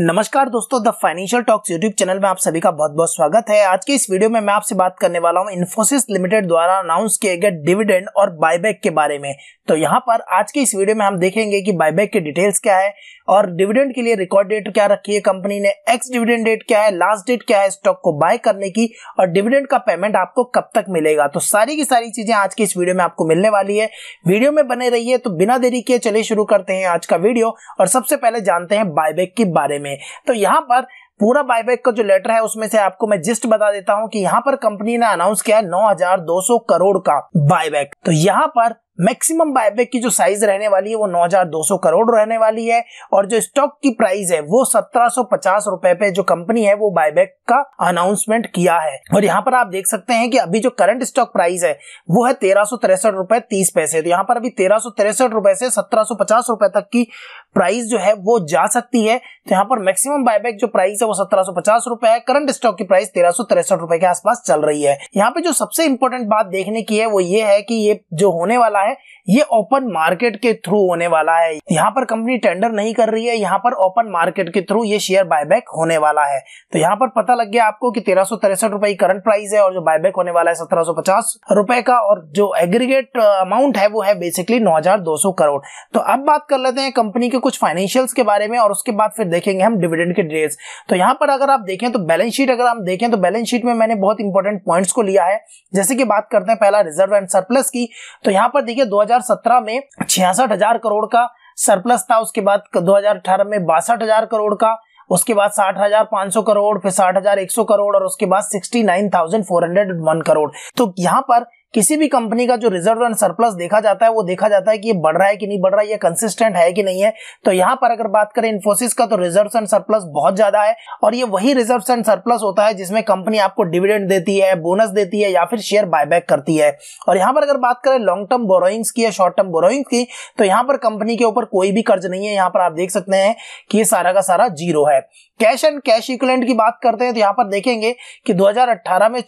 नमस्कार दोस्तों the financial talks YouTube channel में आप सभी का बहुत बहुत स्वागत है आज के इस वीडियो में मैं आपसे बात करने वाला हूं इन्फोसिस लिमिटेड द्वारा अनाउंस किए गए डिविडेंड और बायबैक के बारे में तो यहां पर आज के इस वीडियो में हम देखेंगे कि बायबैक की डिटेल्स क्या है और डिविडेंड के लिए रिकॉर्ड डेट क्या रखी है कंपनी ने एक्स डिविडेंड डेट क्या है लास्ट डेट क्या है स्टॉक को बाय करने की और डिविडेंड का पेमेंट आपको कब तक मिलेगा तो सारी की सारी चीजें आज की इस वीडियो में आपको मिलने वाली है वीडियो में बने रही तो बिना देरी किए चले शुरू करते हैं आज का वीडियो और सबसे पहले जानते हैं बायबैक के बारे में में तो यहां पर पूरा बायबैक का जो लेटर है उसमें से आपको मैं जिस्ट बता देता हूं कि यहां पर कंपनी ने अनाउंस किया है 9,200 करोड़ का बायबैक तो यहां पर मैक्सिमम बायबैक की जो साइज रहने वाली है वो 9,200 करोड़ रहने वाली है और जो स्टॉक की प्राइस है वो 1,750 रुपए पे जो कंपनी है वो बायबैक का अनाउंसमेंट किया है और यहाँ पर आप देख सकते हैं कि अभी जो करंट स्टॉक प्राइस है वो है तेरह रुपए तीस पैसे तो यहाँ पर अभी तेरह रुपए से सत्रह रुपए तक की प्राइस जो है वो जा सकती है तो यहाँ पर मैक्सिमम बायबैक जो प्राइस है वो सत्रह सौ पचास रुपए है करंट स्टॉक की प्राइस तेरह सौ तिरसठ रुपए के आसपास चल रही है यहाँ पे जो सबसे इंपॉर्टेंट बात देखने की है वो ये है कि ये जो होने वाला है ये ओपन मार्केट के थ्रू होने वाला है यहाँ पर कंपनी टेंडर नहीं कर रही है यहाँ पर ओपन मार्केट के थ्रू ये शेयर बायबैक होने वाला है तो यहाँ पर पता लग गया आपको कि तेरह सौ तिरसठ रुपए करंट प्राइस है और जो बायबैक होने वाला है सत्रह पचास रुपए का और जो एग्रीगेट अमाउंट uh, है वो है बेसिकली नौ हजार दो सौ करोड़ तो अब बात कर लेते हैं कंपनी के कुछ फाइनेंशियल्स के बारे में और उसके बाद फिर देखेंगे हम डिविडेंड के डेज तो यहाँ पर अगर आप देखें तो बैलेंस शीट अगर हम देखें तो बैलेंस शीट में मैंने बहुत इंपॉर्टेंट पॉइंट्स को लिया है जैसे कि बात करते हैं पहला रिजर्व एंड सरप्लस की तो यहाँ पर देखिए 2017 में छियासठ करोड़ का सरप्लस था उसके बाद दो में बासठ करोड़ का उसके बाद साठ हजार पांच सौ करोड़ फिर साठ हजार एक सौ करोड़ और उसके बाद sixty nine thousand four hundred one crore तो यहाँ पर किसी भी कंपनी का जो रिजर्व एंड सरप्लस देखा जाता है वो देखा जाता है कि ये बढ़ रहा है कि नहीं बढ़ रहा है ये कंसिस्टेंट है कि नहीं है तो यहाँ पर अगर बात करें इन्फोसिस का तो रिजर्व एंड सरप्लस बहुत ज्यादा है और ये वही रिजर्व एंड सरप्लस होता है जिसमें कंपनी आपको डिविडेंड देती है बोनस देती है या फिर शेयर बायबैक करती है और यहाँ पर अगर बात करें लॉन्ग टर्म बोरोइंग्स की या शॉर्ट टर्म बोरोइंग्स की तो यहाँ पर कंपनी के ऊपर कोई भी कर्ज नहीं है यहाँ पर आप देख सकते हैं कि ये सारा का सारा जीरो है कैश एंड कैश इक्वलेंट की बात करते हैं तो यहाँ पर देखेंगे कि 2018 में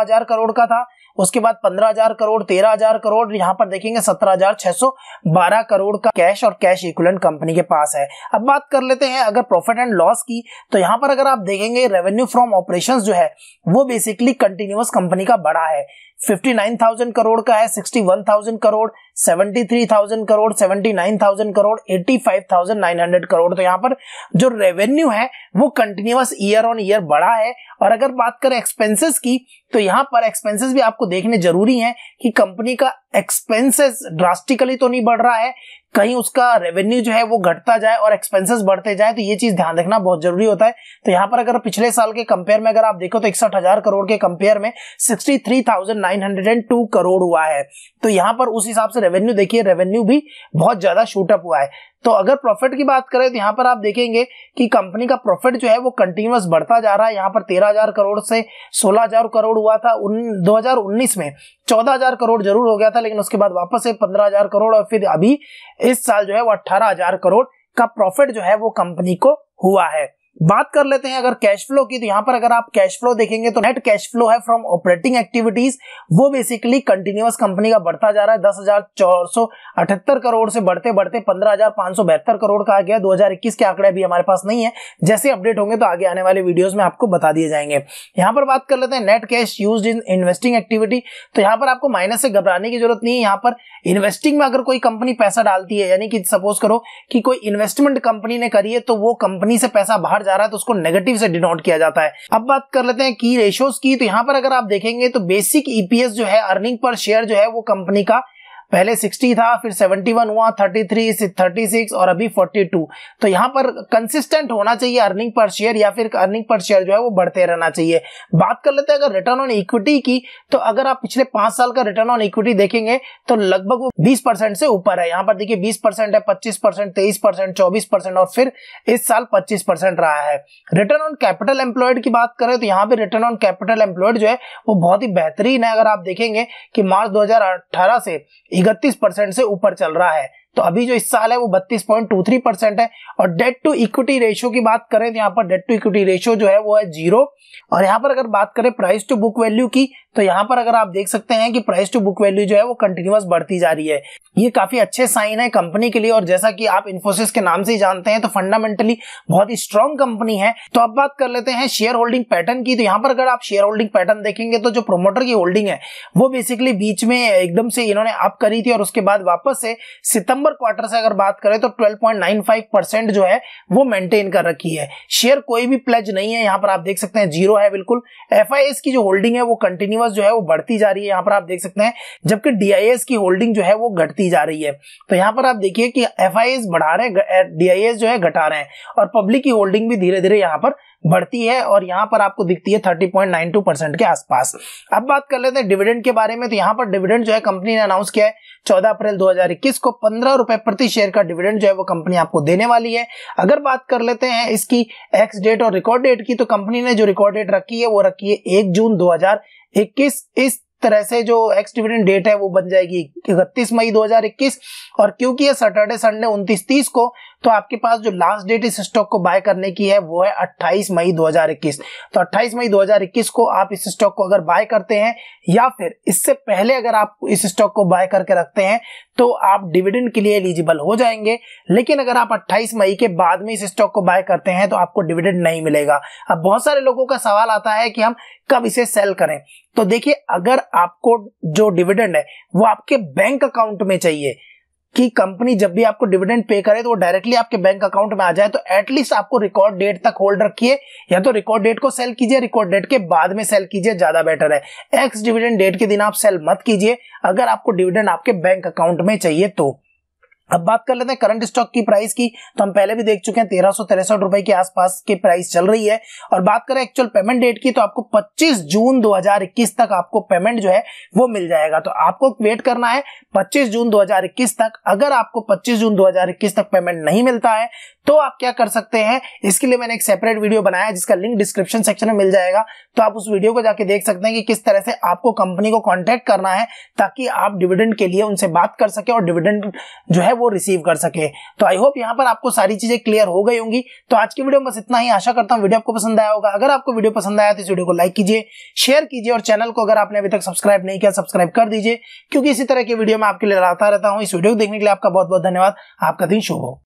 हजार करोड़ का था उसके बाद पंद्रह हजार करोड़ तेरह हजार करोड़ यहाँ पर देखेंगे सत्रह हजार छह सौ बारह करोड़ का कैश और कैश इक्वलन कंपनी के पास है अब बात कर लेते हैं अगर प्रॉफिट एंड लॉस की तो यहाँ पर अगर आप देखेंगे रेवेन्यू फ्रॉम ऑपरेशन जो है वो बेसिकली कंटिन्यूस कंपनी का बड़ा है 59,000 करोड़ का है 61,000 करोड़ 73,000 करोड़ 79,000 करोड़ 85,900 करोड़ तो यहाँ पर जो रेवेन्यू है वो कंटिन्यूस ईयर ऑन ईयर बढ़ा है और अगर बात करें एक्सपेंसेस की तो यहाँ पर एक्सपेंसेस भी आपको देखने जरूरी है कि कंपनी का एक्सपेंसेस ड्रास्टिकली तो नहीं बढ़ रहा है कहीं उसका रेवेन्यू जो है वो घटता जाए और एक्सपेंसेस बढ़ते जाए तो ये चीज ध्यान रखना बहुत जरूरी होता है तो यहाँ पर अगर पिछले साल के कंपेयर में अगर आप देखो तो इकसठ हजार करोड़ के कंपेयर में sixty three thousand nine hundred and two crore हुआ है तो यहाँ पर उस हिसाब से रेवेन्यू देखिए रेवेन्यू भी बहुत ज्यादा शूटअप हुआ है तो अगर प्रॉफिट की बात करें तो यहाँ पर आप देखेंगे कि कंपनी का प्रॉफिट जो है वो कंटिन्यूस बढ़ता जा रहा है यहाँ पर तेरह हजार करोड़ से सोलह हजार करोड़ हुआ था उन, 2019 में चौदह हजार करोड़ जरूर हो गया था लेकिन उसके बाद वापस से पंद्रह हजार करोड़ और फिर अभी इस साल जो है वो अट्ठारह हजार करोड़ का प्रॉफिट जो है वो कंपनी को हुआ है बात कर लेते हैं अगर कैश फ्लो की तो यहां पर अगर आप कैश फ्लो देखेंगे तो नेट कैश फ्लो है फ्रॉम ऑपरेटिंग एक्टिविटीज वो बेसिकली कंटिन्यूस कंपनी का बढ़ता जा रहा है दस हजार चार सौ अठहत्तर करोड़ से बढ़ते बढ़ते पंद्रह हजार पांच सौ बहत्तर करोड़ का आ गया 2021 के आंकड़े अभी हमारे पास नहीं है जैसे अपडेट होंगे तो आगे आने वाले वीडियोज में आपको बता दिए जाएंगे यहां पर बात कर लेते हैं net cash use in investing activity तो यहाँ पर आपको माइनस से घबराने की जरूरत नहीं है यहाँ पर इन्वेस्टिंग में अगर कोई कंपनी पैसा डालती है यानी कि सपोज करो कि कोई इन्वेस्टमेंट कंपनी ने करी है तो वो कंपनी से पैसा बाहर जा रहा है तो उसको नेगेटिव से डिनोट किया जाता है अब बात कर लेते हैं की रेशियोज की तो यहाँ पर अगर आप देखेंगे तो बेसिक ईपीएस e जो है अर्निंग पर शेयर जो है वो कंपनी का पहले 60 था फिर 71 हुआ 33 36 और अभी 42 तो यहाँ पर कंसिस्टेंट होना चाहिए अर्निंग पर शेयर या फिर अर्निंग पर शेयर जो है वो बढ़ते रहना चाहिए बात कर लेते हैं अगर रिटर्न ऑन इक्विटी की तो अगर आप पिछले पांच साल का रिटर्न ऑन इक्विटी देखेंगे तो लगभग वो बीस से ऊपर है यहाँ पर देखिए बीस है पच्चीस परसेंट तेईस परसेंट चौबीस परसेंट और फिर इस साल पच्चीस परसेंट रहा है रिटर्न ऑन कैपिटल एम्प्लॉयड की बात करें तो यहाँ पे रिटर्न ऑन कैपिटल एम्प्लॉयड जो है वो बहुत ही बेहतरीन है अगर आप देखेंगे कि मार्च 2018 से इकतीस परसेंट से ऊपर चल रहा है तो अभी जो इस साल है वो बत्तीस पॉइंट टू थ्री परसेंट है और डेट टू इक्विटी रेशियो की बात करें तो यहाँ पर डेट टू इक्विटी रेशियो जो है वो है जीरो और यहाँ पर अगर बात करें प्राइस टू बुक वैल्यू की तो यहाँ पर अगर आप देख सकते हैं कि प्राइस टू बुक वैल्यू जो है वो कंटिन्यूस बढ़ती जा रही है ये काफी अच्छे साइन है कंपनी के लिए और जैसा कि आप इन्फोसिस के नाम से ही जानते हैं तो फंडामेंटली बहुत ही स्ट्रॉन्ग कंपनी है तो अब बात कर लेते हैं शेयर होल्डिंग पैटर्न की तो यहाँ पर अगर आप शेयर होल्डिंग पैटर्न देखेंगे तो जो प्रोमोटर की होल्डिंग है वो बेसिकली बीच में एकदम से इन्होंने अप करी थी और उसके बाद वापस से सितंबर क्वार्टर से अगर बात करें तो ट्वेल्व परसेंट जो है वो मेंटेन कर रखी है शेयर कोई भी प्लेज नहीं है यहाँ पर आप देख सकते हैं जीरो है बिल्कुल एफ की जो होल्डिंग है वो कंटिन्यू कंटिन्यूस जो है वो बढ़ती जा रही है यहाँ पर आप देख सकते हैं जबकि डीआईएस की होल्डिंग जो है वो घटती जा रही है तो यहाँ पर आप देखिए कि एफ बढ़ा रहे हैं डीआईएस जो है घटा रहे हैं और पब्लिक की होल्डिंग भी धीरे धीरे यहाँ पर बढ़ती है और यहाँ पर आपको दिखती है टू परसेंट के आसपास अब बात कर लेते हैं डिविडेंड के बारे में तो यहाँ पर डिविडेंड जो है कंपनी ने अनाउंस किया है चौदह अप्रैल 2021 को पंद्रह रुपए प्रति शेयर का डिविडेंड जो है वो कंपनी आपको देने वाली है अगर बात कर लेते हैं इसकी एक्स डेट और रिकॉर्ड डेट की तो कंपनी ने जो रिकॉर्ड डेट रखी है वो रखी है एक जून दो इक्कीस इस तरह से जो एक्स डिविडेंड डेट है वो बन जाएगी इकतीस मई 2021 और क्योंकि ये सैटरडे संडे उनतीस तीस को तो आपके पास जो लास्ट डेट इस स्टॉक को बाय करने की है वो है 28 मई 2021 तो 28 मई 2021 को आप इस स्टॉक को अगर बाय करते हैं या फिर इससे पहले अगर आप इस स्टॉक को बाय करके रखते हैं तो आप डिविडेंड के लिए एलिजिबल हो जाएंगे लेकिन अगर आप 28 मई के बाद में इस स्टॉक को बाय करते हैं तो आपको डिविडेंड नहीं मिलेगा अब बहुत सारे लोगों का सवाल आता है कि हम कब इसे सेल करें तो देखिए अगर आपको जो डिविडेंड है वो आपके बैंक अकाउंट में चाहिए कि कंपनी जब भी आपको डिविडेंड पे करे तो वो डायरेक्टली आपके बैंक अकाउंट में आ जाए तो एटलीस्ट आपको रिकॉर्ड डेट तक होल्ड रखिए या तो रिकॉर्ड डेट को सेल कीजिए रिकॉर्ड डेट के बाद में सेल कीजिए ज्यादा बेटर है एक्स डिविडेंड डेट के दिन आप सेल मत कीजिए अगर आपको डिविडेंड आपके बैंक अकाउंट में चाहिए तो अब बात कर लेते हैं करंट स्टॉक की प्राइस की तो हम पहले भी देख चुके हैं तेरह सौ तिरसठ रुपए के आसपास की प्राइस चल रही है और बात करें एक्चुअल पेमेंट डेट की तो आपको 25 जून 2021 तक आपको पेमेंट जो है वो मिल जाएगा तो आपको वेट करना है 25 जून 2021 तक अगर आपको 25 जून 2021 तक पेमेंट नहीं मिलता है तो आप क्या कर सकते हैं इसके लिए मैंने एक सेपरेट वीडियो बनाया है जिसका लिंक डिस्क्रिप्शन सेक्शन में मिल जाएगा तो आप उस वीडियो को जाके देख सकते हैं कि किस तरह से आपको कंपनी को कॉन्टेक्ट करना है ताकि आप डिविडेंड के लिए उनसे बात कर सके और डिविडेंड जो है वो रिसीव कर सके तो आई होप यहाँ पर आपको सारी चीजें क्लियर हो गई होंगी तो आज की वीडियो में बस इतना ही आशा करता हूँ वीडियो आपको पसंद आया होगा अगर आपको वीडियो पसंद आया तो इस वीडियो को लाइक कीजिए शेयर कीजिए और चैनल को अगर आपने अभी तक सब्सक्राइब नहीं किया सब्सक्राइब कर दीजिए क्योंकि इसी तरह की वीडियो मैं आपके लिए लाता रहता हूँ इस वीडियो को देखने के लिए आपका बहुत बहुत धन्यवाद आपका दिन शुभ हो